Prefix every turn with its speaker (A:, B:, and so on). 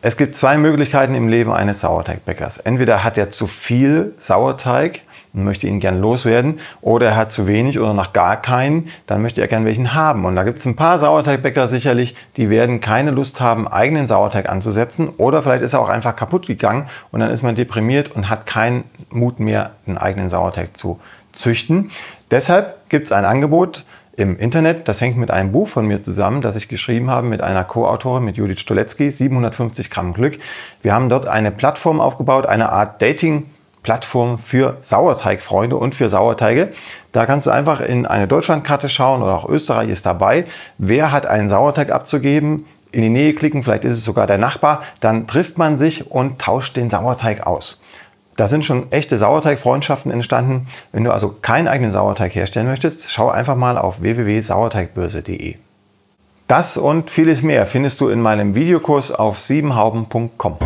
A: Es gibt zwei Möglichkeiten im Leben eines Sauerteigbäckers. Entweder hat er zu viel Sauerteig und möchte ihn gern loswerden, oder er hat zu wenig oder noch gar keinen, dann möchte er gern welchen haben. Und da gibt es ein paar Sauerteigbäcker sicherlich, die werden keine Lust haben, eigenen Sauerteig anzusetzen, oder vielleicht ist er auch einfach kaputt gegangen und dann ist man deprimiert und hat keinen Mut mehr, einen eigenen Sauerteig zu züchten. Deshalb gibt es ein Angebot, im Internet. Das hängt mit einem Buch von mir zusammen, das ich geschrieben habe mit einer Co-Autorin, mit Judith Stoletzky, 750 Gramm Glück. Wir haben dort eine Plattform aufgebaut, eine Art Dating. Plattform für Sauerteigfreunde und für Sauerteige. Da kannst du einfach in eine Deutschlandkarte schauen oder auch Österreich ist dabei. Wer hat einen Sauerteig abzugeben? In die Nähe klicken, vielleicht ist es sogar der Nachbar. Dann trifft man sich und tauscht den Sauerteig aus. Da sind schon echte Sauerteig-Freundschaften entstanden. Wenn du also keinen eigenen Sauerteig herstellen möchtest, schau einfach mal auf www.sauerteigbörse.de. Das und vieles mehr findest du in meinem Videokurs auf siebenhauben.com.